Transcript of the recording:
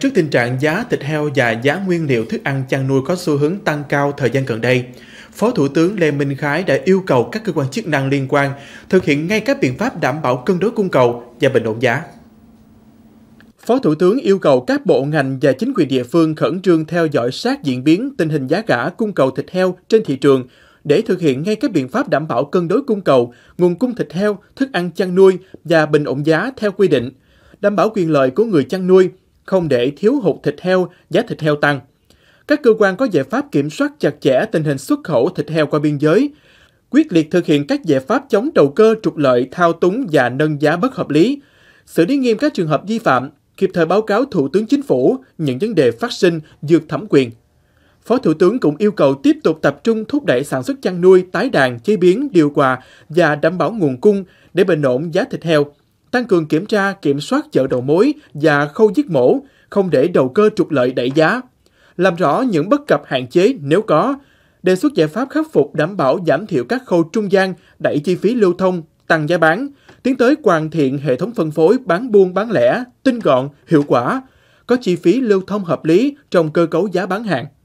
Trước tình trạng giá thịt heo và giá nguyên liệu thức ăn chăn nuôi có xu hướng tăng cao thời gian gần đây, Phó Thủ tướng Lê Minh Khái đã yêu cầu các cơ quan chức năng liên quan thực hiện ngay các biện pháp đảm bảo cân đối cung cầu và bình ổn giá. Phó Thủ tướng yêu cầu các bộ ngành và chính quyền địa phương khẩn trương theo dõi sát diễn biến tình hình giá cả cung cầu thịt heo trên thị trường để thực hiện ngay các biện pháp đảm bảo cân đối cung cầu, nguồn cung thịt heo, thức ăn chăn nuôi và bình ổn giá theo quy định, đảm bảo quyền lợi của người chăn nuôi, không để thiếu hụt thịt heo, giá thịt heo tăng. Các cơ quan có giải pháp kiểm soát chặt chẽ tình hình xuất khẩu thịt heo qua biên giới, quyết liệt thực hiện các giải pháp chống đầu cơ trục lợi, thao túng và nâng giá bất hợp lý, xử lý nghiêm các trường hợp vi phạm, kịp thời báo cáo Thủ tướng Chính phủ những vấn đề phát sinh dược thẩm quyền. Phó Thủ tướng cũng yêu cầu tiếp tục tập trung thúc đẩy sản xuất chăn nuôi, tái đàn, chế biến, điều hòa và đảm bảo nguồn cung để bình ổn giá thịt heo, tăng cường kiểm tra, kiểm soát chợ đầu mối và khâu giết mổ, không để đầu cơ trục lợi đẩy giá. Làm rõ những bất cập hạn chế nếu có, đề xuất giải pháp khắc phục đảm bảo giảm thiểu các khâu trung gian, đẩy chi phí lưu thông, tăng giá bán, tiến tới hoàn thiện hệ thống phân phối bán buôn bán lẻ, tinh gọn, hiệu quả, có chi phí lưu thông hợp lý trong cơ cấu giá bán hàng.